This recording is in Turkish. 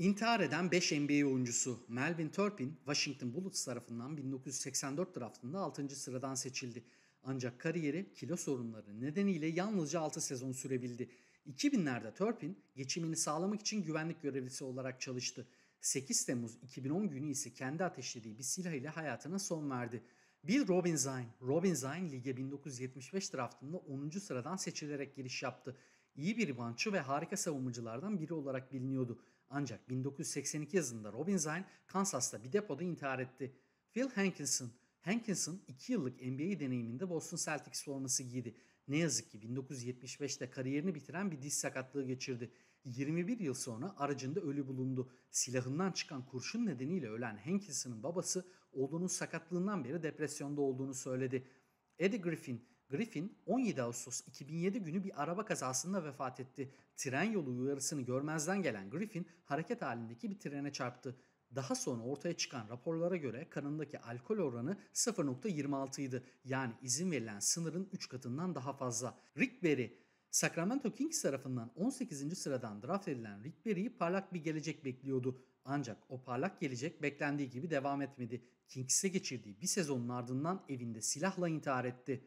İntihar eden 5 NBA oyuncusu Melvin Turpin, Washington Bullets tarafından 1984 draftında 6. sıradan seçildi. Ancak kariyeri kilo sorunları nedeniyle yalnızca 6 sezon sürebildi. 2000'lerde Turpin geçimini sağlamak için güvenlik görevlisi olarak çalıştı. 8 Temmuz 2010 günü ise kendi ateşlediği bir silah ile hayatına son verdi. Bill Robinson, Robinson lige 1975 draftında 10. sıradan seçilerek giriş yaptı iyi bir bançı ve harika savunmacılardan biri olarak biliniyordu. Ancak 1982 yazında Robin Zine Kansas'ta bir depoda intihar etti. Phil Hankinson Hankinson 2 yıllık NBA deneyiminde Boston Celtics forması giydi. Ne yazık ki 1975'te kariyerini bitiren bir diz sakatlığı geçirdi. 21 yıl sonra aracında ölü bulundu. Silahından çıkan kurşun nedeniyle ölen Hankinson'ın babası oğlunun sakatlığından beri depresyonda olduğunu söyledi. Eddie Griffin Griffin 17 Ağustos 2007 günü bir araba kazasında vefat etti. Tren yolu uyarısını görmezden gelen Griffin hareket halindeki bir trene çarptı. Daha sonra ortaya çıkan raporlara göre kanındaki alkol oranı 0.26 idi. Yani izin verilen sınırın 3 katından daha fazla. Rick Barry Sacramento Kings tarafından 18. sıradan draft edilen Rick Barry'i parlak bir gelecek bekliyordu. Ancak o parlak gelecek beklendiği gibi devam etmedi. Kings'e geçirdiği bir sezonun ardından evinde silahla intihar etti.